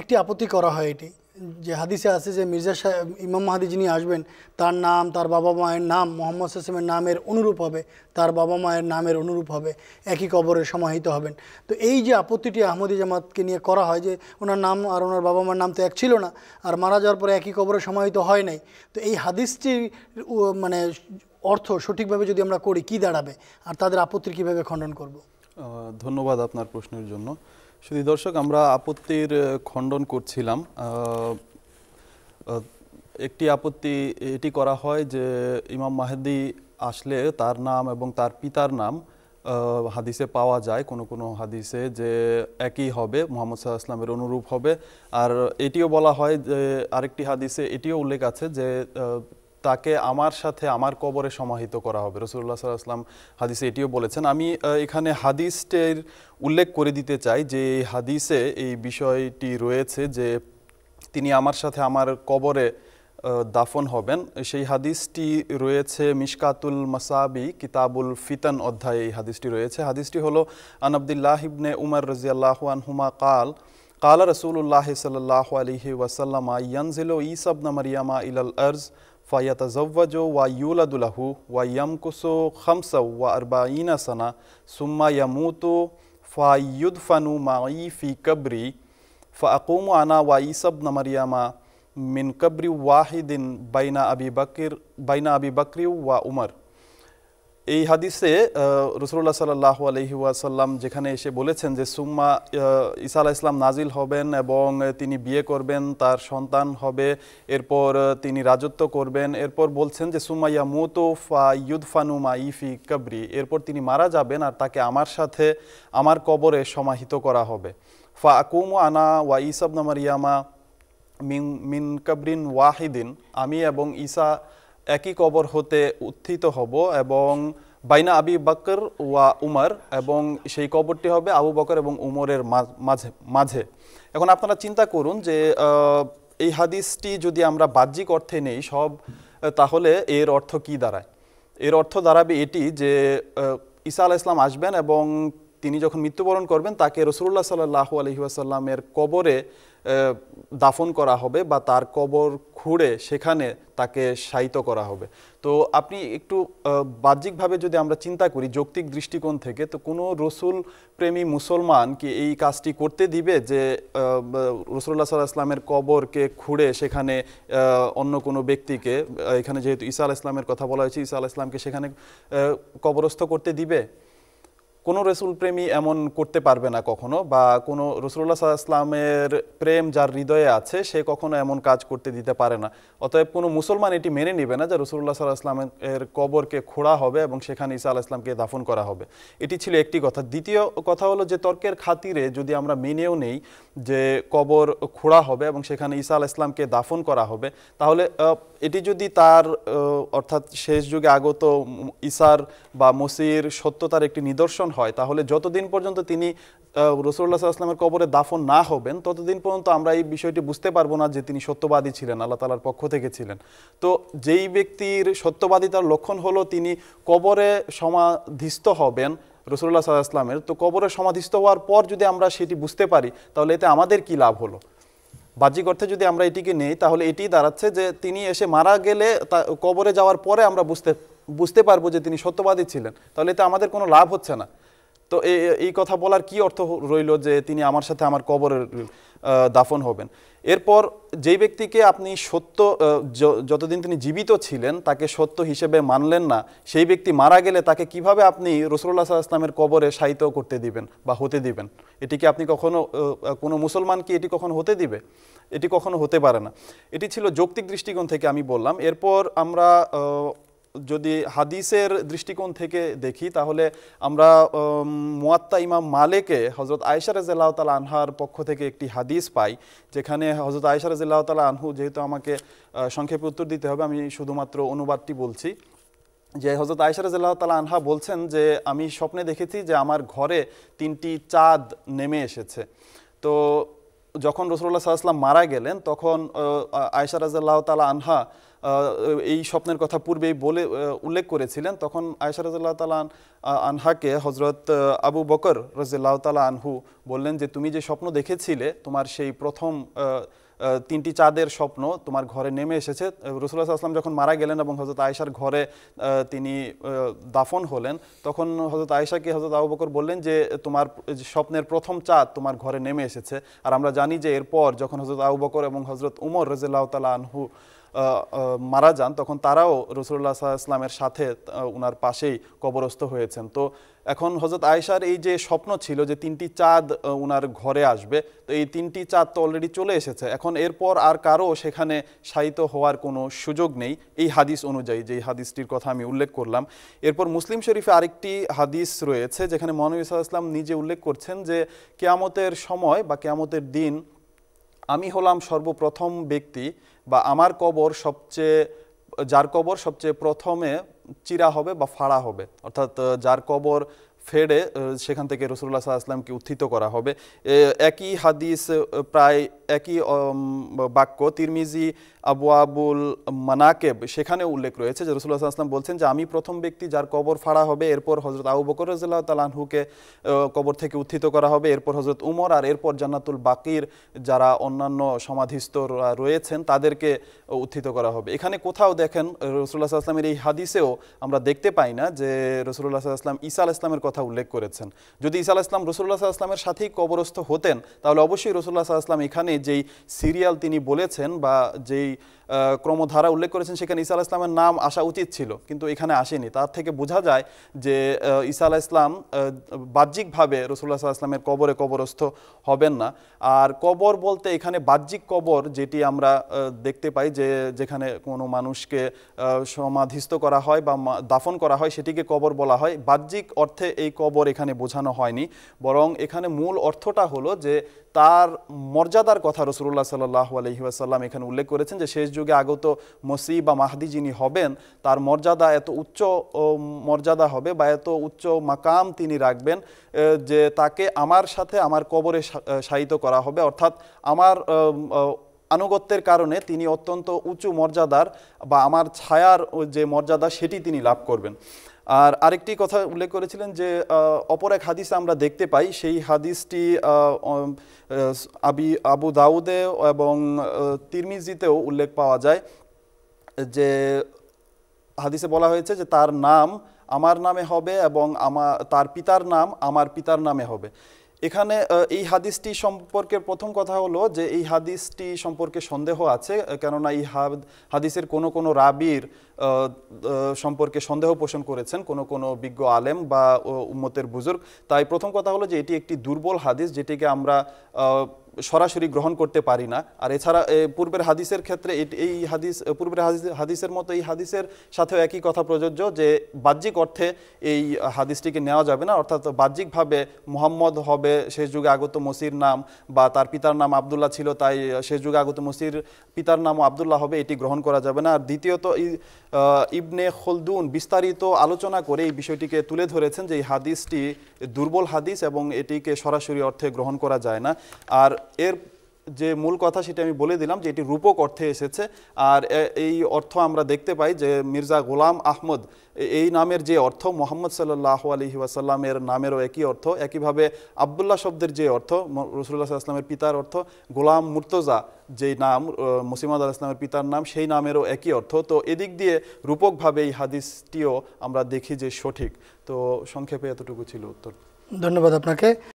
একটি আপত্তি করা হয় এটি যে হাদিসে আছে যে মির্জা সাহেব ইমাম মাহাদি যিনি আসবেন তার নাম তার বাবা মায়ের নাম মোহাম্মদ সাসিমের নামের অনুরূপ হবে তার বাবা মায়ের নামের অনুরূপ হবে একই কবরে সমাহিত হবেন তো এই যে আপত্তিটি আহমদী জামাতকে নিয়ে করা হয় যে ওনার নাম আর ওনার বাবা মায়ের নাম তো এক ছিল না আর মারা যাওয়ার পরে একই কবরে সমাহিত হয় নাই তো এই হাদিসটির মানে অর্থ সঠিকভাবে যদি আমরা করি কি দাঁড়াবে আর তাদের আপত্তির কীভাবে খণ্ডন করব ধন্যবাদ আপনার প্রশ্নের জন্য শুধু দর্শক আমরা আপত্তির খণ্ডন করছিলাম একটি আপত্তি এটি করা হয় যে ইমাম মাহেদি আসলে তার নাম এবং তার পিতার নাম হাদিসে পাওয়া যায় কোনো কোনো হাদিসে যে একই হবে মোহাম্মদ সাল্লাহ ইসলামের অনুরূপ হবে আর এটিও বলা হয় যে আরেকটি হাদিসে এটিও উল্লেখ আছে যে তাকে আমার সাথে আমার কবরে সমাহিত করা হবে রসুল্লাহ আসলাম হাদিসে এটিও বলেছেন আমি এখানে হাদিসটের উল্লেখ করে দিতে চাই যে এই হাদিসে এই বিষয়টি রয়েছে যে তিনি আমার সাথে আমার কবরে দাফন হবেন সেই হাদিসটি রয়েছে মিশকাতুল মাসাবি কিতাবুল ফিতান অধ্যায় এই হাদিসটি রয়েছে হাদিসটি হলো আন ইবনে উমর রাজিয়াল্লাহ আনহুমা কাল কালা রসুল্লাহ সাল্লাহ আলহি ওয়াসাল্লামা ইয়ানজিল ইসবনা মারিয়ামা ইলাল আর্জ فيتزوج ويولد له ويمكس خمسة وأربعين سنة ثم يموت فيدفن معي في قبري فأقوم أنا وعيسى بن مريم من قبر واحد بين أبي بكر بين أبي بكر وعمر এই হাদিসে রসুল্লাহ সাল্লাহ আলহি ওয়াসাল্লাম যেখানে এসে বলেছেন যে সুম্মা ইসা আলাহ ইসলাম নাজিল হবেন এবং তিনি বিয়ে করবেন তার সন্তান হবে এরপর তিনি রাজত্ব করবেন এরপর বলছেন যে সুম্মা ইয়া মোতো ফা ইউদফানু মা ইফি কাবরি এরপর তিনি মারা যাবেন আর তাকে আমার সাথে আমার কবরে সমাহিত করা হবে ফা আকুমু আনা ওয়া ইসাবনা ইয়ামা মিন মিন কাবরিন ওয়াহিদিন আমি এবং ঈসা একই কবর হতে উত্থিত হব এবং বাইনা আবি বাকর ওয়া উমার এবং সেই কবরটি হবে আবু বকর এবং উমরের মাঝে মাঝে এখন আপনারা চিন্তা করুন যে এই হাদিসটি যদি আমরা বাহ্যিক অর্থে নেই সব তাহলে এর অর্থ কি দাঁড়ায় এর অর্থ দাঁড়াবে এটি যে ঈসা আলাহ ইসলাম আসবেন এবং তিনি যখন মৃত্যুবরণ করবেন তাকে রসুল্লাহ সাল্লাহ আলহিহাসাল্লামের কবরে দাফন করা হবে বা তার কবর খুঁড়ে সেখানে তাকে সায়িত করা হবে তো আপনি একটু বাহ্যিকভাবে যদি আমরা চিন্তা করি যৌক্তিক দৃষ্টিকোণ থেকে তো কোনো রসুল প্রেমী মুসলমান কি এই কাজটি করতে দিবে যে রসুল্লাহ সাল্লাহ ইসলামের কবরকে খুঁড়ে সেখানে অন্য কোনো ব্যক্তিকে এখানে যেহেতু ঈসা আল ইসলামের কথা বলা হয়েছে ঈসা আল ইসলামকে সেখানে কবরস্থ করতে দিবে কোনো রসুল প্রেমী এমন করতে পারবে না কখনো বা কোনো রসুল্লাহ ইসলামের প্রেম যার হৃদয়ে আছে সে কখনো এমন কাজ করতে দিতে পারে না অতএব কোনো মুসলমান এটি মেনে নেবে না যে রসুল্লাহ সাল্লাহ ইসলামের কবরকে খোঁড়া হবে এবং সেখানে ইসা আল্লাহ ইসলামকে দাফন করা হবে এটি ছিল একটি কথা দ্বিতীয় কথা হলো যে তর্কের খাতিরে যদি আমরা মেনেও নেই যে কবর খোঁড়া হবে এবং সেখানে ইসা আল ইসলামকে দাফন করা হবে তাহলে এটি যদি তার অর্থাৎ শেষ যুগে আগত ইসার বা মসির সত্যতার একটি নিদর্শন হয় তাহলে যতদিন পর্যন্ত তিনি রসুল্লাহ আসলামের কবরে দাফন না হবেন ততদিন পর্যন্ত আমরা এই বিষয়টি বুঝতে পারবো না যে তিনি সত্যবাদী ছিলেন আল্লাহ তালার পক্ষ থেকে ছিলেন তো যেই ব্যক্তির সত্যবাদিতার লক্ষণ হলো তিনি কবরে সমাধিস্থ হবেন রসুল্লাহ সাল্লাহ আসলামের তো কবরে সমাধিস্থ হওয়ার পর যদি আমরা সেটি বুঝতে পারি তাহলে এতে আমাদের কি লাভ হলো বাহ্যিক অর্থে যদি আমরা এটিকে নেই তাহলে এটি দাঁড়াচ্ছে যে তিনি এসে মারা গেলে তা কবরে যাওয়ার পরে আমরা বুঝতে বুঝতে পারবো যে তিনি সত্যবাদী ছিলেন তাহলে এতে আমাদের কোনো লাভ হচ্ছে না তো এই কথা বলার কি অর্থ রইল যে তিনি আমার সাথে আমার কবরের দাফন হবেন এরপর যেই ব্যক্তিকে আপনি সত্য যতদিন তিনি জীবিত ছিলেন তাকে সত্য হিসেবে মানলেন না সেই ব্যক্তি মারা গেলে তাকে কিভাবে আপনি রসুল্লাহ সাল্লাহ ইসলামের কবরে সাহিত্য করতে দিবেন বা হতে দিবেন এটি কি আপনি কখনো কোনো মুসলমান কি এটি কখনো হতে দিবে এটি কখনো হতে পারে না এটি ছিল যৌক্তিক দৃষ্টিকোণ থেকে আমি বললাম এরপর আমরা যদি হাদিসের দৃষ্টিকোণ থেকে দেখি তাহলে আমরা মুয়াত্তা ইমাম মালেকে হজরত আয়সা রাজিল্লাহ তালা আনহার পক্ষ থেকে একটি হাদিস পাই যেখানে হজরত আয়সা রাজিল্লাহ আনহু যেহেতু আমাকে সংক্ষেপে উত্তর দিতে হবে আমি শুধুমাত্র অনুবাদটি বলছি যে হজরত আয়সা রাজিল্লাহ তালা আনহা বলছেন যে আমি স্বপ্নে দেখেছি যে আমার ঘরে তিনটি চাঁদ নেমে এসেছে তো যখন রসুল্লাহ সাল্লাম মারা গেলেন তখন আয়সা রাজাল্লাহ তালা আনহা এই স্বপ্নের কথা পূর্বেই বলে উল্লেখ করেছিলেন তখন আয়সা রাজাল্লাহ তালা আনহাকে হজরত আবু বকর রাজিল্লাহ তালা আনহু বললেন যে তুমি যে স্বপ্ন দেখেছিলে তোমার সেই প্রথম তিনটি চাঁদের স্বপ্ন তোমার ঘরে নেমে এসেছে রসুল্লাহ আসলাম যখন মারা গেলেন এবং হজরত আয়েশার ঘরে তিনি দাফন হলেন তখন হজরত আয়েশাকে হজরত আবু বকর বললেন যে তোমার স্বপ্নের প্রথম চাঁদ তোমার ঘরে নেমে এসেছে আর আমরা জানি যে এরপর যখন হজরত আবু বকর এবং হজরত উমর রজিল্লাহ তালা আনহু মারা যান তখন তারাও রসুল্লাহ ইসলামের সাথে ওনার পাশেই কবরস্থ হয়েছেন তো এখন হজরত আয়েশার এই যে স্বপ্ন ছিল যে তিনটি চাঁদ ওনার ঘরে আসবে তো এই তিনটি চাঁদ তো অলরেডি চলে এসেছে এখন এরপর আর কারও সেখানে সাহিত হওয়ার কোনো সুযোগ নেই এই হাদিস অনুযায়ী যে হাদিসটির কথা আমি উল্লেখ করলাম এরপর মুসলিম শরীফে আরেকটি হাদিস রয়েছে যেখানে মহানবী ইসলাম নিজে উল্লেখ করছেন যে কেয়ামতের সময় বা কেয়ামতের দিন আমি হলাম সর্বপ্রথম ব্যক্তি বা আমার কবর সবচেয়ে যার কবর সবচেয়ে প্রথমে চিরা হবে বা ফাড়া হবে অর্থাৎ যার কবর ফেড়ে সেখান থেকে রসুল্লাহ সাল্লাহামকে উত্থিত করা হবে একই হাদিস প্রায় একই বাক্য তিরমিজি আবুয়াবুল মানাকেব সেখানে উল্লেখ রয়েছে যে রসুল্লাহ আসলাম বলছেন যে আমি প্রথম ব্যক্তি যার কবর ফাড়া হবে এরপর হজরত আবু বকর রাজিল্লাহ তালাহুকে কবর থেকে উত্থিত করা হবে এরপর হজরত উমর আর এরপর জান্নাতুল বাকির যারা অন্যান্য সমাধিস্থ রয়েছেন তাদেরকে উত্থিত করা হবে এখানে কোথাও দেখেন রসুল্লাহ আসলামের এই হাদিসেও আমরা দেখতে পাই না যে রসুল্লাহ আসলাম ইসা আল ইসলামের কথা উল্লেখ করেছেন যদি ঈসা আল ইসলাম রসুল্লাহ আসলামের সাথেই কবরস্থ হতেন তাহলে অবশ্যই রসুল্লাহ আসলাম এখানে যেই সিরিয়াল তিনি বলেছেন বা যেই the ক্রমধারা উল্লেখ করেছেন সেখানে ঈসা আলাহ ইসলামের নাম আসা উচিত ছিল কিন্তু এখানে আসেনি তার থেকে বোঝা যায় যে ঈসা আলাহ ইসলাম বাহ্যিকভাবে রসুল্লাহ সাল্লাহ ইসলামের কবরে কবরস্থ হবেন না আর কবর বলতে এখানে বাহ্যিক কবর যেটি আমরা দেখতে পাই যে যেখানে কোনো মানুষকে সমাধিস্থ করা হয় বা দাফন করা হয় সেটিকে কবর বলা হয় বাহ্যিক অর্থে এই কবর এখানে বোঝানো হয়নি বরং এখানে মূল অর্থটা হলো যে তার মর্যাদার কথা রসুল্লাহ সাল্লাহ আলহিহাসাল্লাম এখানে উল্লেখ করেছেন যে শেষ যুগে আগত মসি বা মাহদি যিনি হবেন তার মর্যাদা এত উচ্চ মর্যাদা হবে বা এত উচ্চ মাকাম তিনি রাখবেন যে তাকে আমার সাথে আমার কবরে শায়িত করা হবে অর্থাৎ আমার আনুগত্যের কারণে তিনি অত্যন্ত উঁচু মর্যাদার বা আমার ছায়ার যে মর্যাদা সেটি তিনি লাভ করবেন আর আরেকটি কথা উল্লেখ করেছিলেন যে অপর এক হাদিস আমরা দেখতে পাই সেই হাদিসটি আবি আবু দাউদে এবং তিরমিজিতেও উল্লেখ পাওয়া যায় যে হাদিসে বলা হয়েছে যে তার নাম আমার নামে হবে এবং আমার তার পিতার নাম আমার পিতার নামে হবে এখানে এই হাদিসটি সম্পর্কে প্রথম কথা হলো যে এই হাদিসটি সম্পর্কে সন্দেহ আছে কেননা এই হাদিসের কোনো কোনো রাবির সম্পর্কে সন্দেহ পোষণ করেছেন কোনো কোনো বিজ্ঞ আলেম বা উম্মতের বুজুর্গ তাই প্রথম কথা হলো যে এটি একটি দুর্বল হাদিস যেটিকে আমরা সরাসরি গ্রহণ করতে পারি না আর এছাড়া পূর্বের হাদিসের ক্ষেত্রে এই হাদিস পূর্বের হাদিসের মতো এই হাদিসের সাথেও একই কথা প্রযোজ্য যে বাহ্যিক অর্থে এই হাদিসটিকে নেওয়া যাবে না অর্থাৎ বাহ্যিকভাবে মোহাম্মদ হবে শেষ যুগে আগত মসির নাম বা তার পিতার নাম আবদুল্লাহ ছিল তাই শেষ যুগে আগত মসির পিতার নামও আবদুল্লাহ হবে এটি গ্রহণ করা যাবে না আর দ্বিতীয়ত ইবনে খলদুন বিস্তারিত আলোচনা করে এই বিষয়টিকে তুলে ধরেছেন যে এই হাদিসটি দুর্বল হাদিস এবং এটিকে সরাসরি অর্থে গ্রহণ করা যায় না আর এর যে মূল কথা সেটা আমি বলে দিলাম যে এটি রূপক অর্থে এসেছে আর এই অর্থ আমরা দেখতে পাই যে মির্জা গোলাম আহমদ এই নামের যে অর্থ মোহাম্মদ সাল্লাহ আলহি ওয়াসাল্লামের নামেরও একই অর্থ একইভাবে আবদুল্লাহ শব্দের যে অর্থ রসুল্লাহ আসলামের পিতার অর্থ গোলাম মুর্তজা যেই নাম মুসিমাদ আল ইসলামের পিতার নাম সেই নামেরও একই অর্থ তো এদিক দিয়ে রূপকভাবে এই হাদিসটিও আমরা দেখি যে সঠিক তো সংক্ষেপে এতটুকু ছিল উত্তর ধন্যবাদ আপনাকে